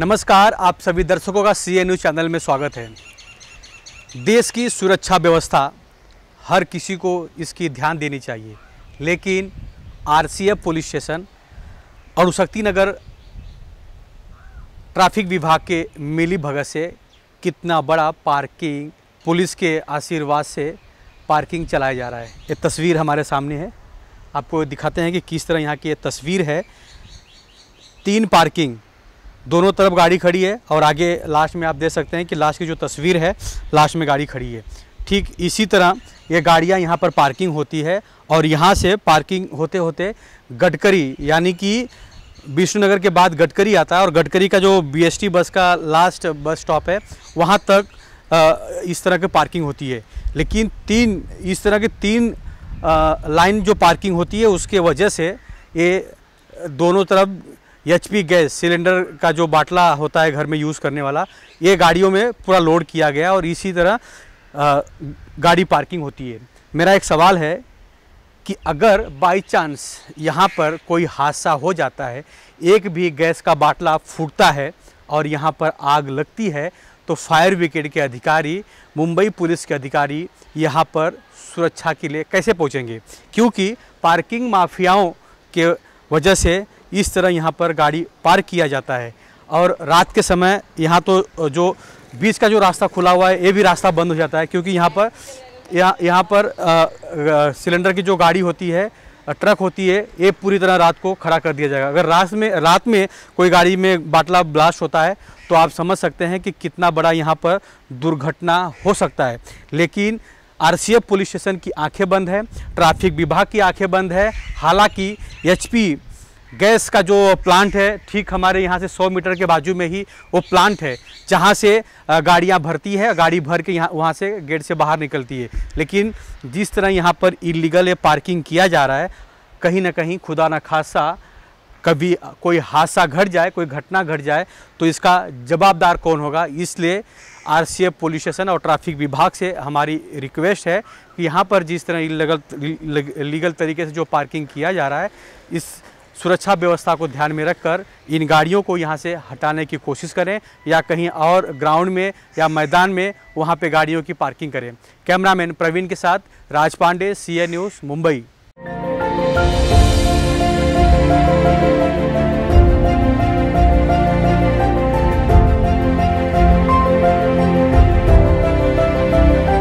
नमस्कार आप सभी दर्शकों का सी न्यूज़ चैनल में स्वागत है देश की सुरक्षा व्यवस्था हर किसी को इसकी ध्यान देनी चाहिए लेकिन आरसीएफ पुलिस स्टेशन और शक्ति नगर ट्रैफिक विभाग के मिली भगत से कितना बड़ा पार्किंग पुलिस के आशीर्वाद से पार्किंग चलाया जा रहा है ये तस्वीर हमारे सामने है आपको दिखाते हैं कि किस तरह यहाँ की ये तस्वीर है तीन पार्किंग दोनों तरफ गाड़ी खड़ी है और आगे लास्ट में आप देख सकते हैं कि लास्ट की जो तस्वीर है लास्ट में गाड़ी खड़ी है ठीक इसी तरह ये गाड़ियाँ यहाँ पर पार्किंग होती है और यहाँ से पार्किंग होते होते गडकरी यानी कि विष्णुनगर के बाद गडकरी आता है और गडकरी का जो बी बस का लास्ट बस स्टॉप है वहाँ तक इस तरह की पार्किंग होती है लेकिन तीन इस तरह के तीन लाइन जो पार्किंग होती है उसके वजह से ये दोनों तरफ एच गैस सिलेंडर का जो बाटला होता है घर में यूज़ करने वाला ये गाड़ियों में पूरा लोड किया गया और इसी तरह गाड़ी पार्किंग होती है मेरा एक सवाल है कि अगर बाई चांस यहाँ पर कोई हादसा हो जाता है एक भी गैस का बाटला फूटता है और यहाँ पर आग लगती है तो फायर ब्रिगेड के अधिकारी मुंबई पुलिस के अधिकारी यहाँ पर सुरक्षा के लिए कैसे पहुँचेंगे क्योंकि पार्किंग माफियाओं के वजह से इस तरह यहाँ पर गाड़ी पार्क किया जाता है और रात के समय यहाँ तो जो बीच का जो रास्ता खुला हुआ है ये भी रास्ता बंद हो जाता है क्योंकि यहाँ पर यहाँ यहाँ पर सिलेंडर की जो गाड़ी होती है ट्रक होती है ये पूरी तरह रात को खड़ा कर दिया जाएगा अगर रात में रात में कोई गाड़ी में बाटला ब्लास्ट होता है तो आप समझ सकते हैं कि कितना बड़ा यहाँ पर दुर्घटना हो सकता है लेकिन आर पुलिस स्टेशन की आंखें बंद है ट्रैफिक विभाग की आंखें बंद है हालांकि एचपी गैस का जो प्लांट है ठीक हमारे यहाँ से 100 मीटर के बाजू में ही वो प्लांट है जहाँ से गाड़ियाँ भरती है गाड़ी भर के यहाँ वहाँ से गेट से बाहर निकलती है लेकिन जिस तरह यहाँ पर इलीगल ये पार्किंग किया जा रहा है कहीं ना कहीं खुदा ना खासा कभी कोई हादसा घट जाए कोई घटना घट जाए तो इसका जवाबदार कौन होगा इसलिए आर एफ पुलिस स्टेशन और ट्रैफिक विभाग से हमारी रिक्वेस्ट है कि यहाँ पर जिस तरह इलीगल लीगल तरीके से जो पार्किंग किया जा रहा है इस सुरक्षा व्यवस्था को ध्यान में रखकर इन गाड़ियों को यहाँ से हटाने की कोशिश करें या कहीं और ग्राउंड में या मैदान में वहाँ पे गाड़ियों की पार्किंग करें कैमरामैन प्रवीण के साथ राज पांडे सी न्यूज़ मुंबई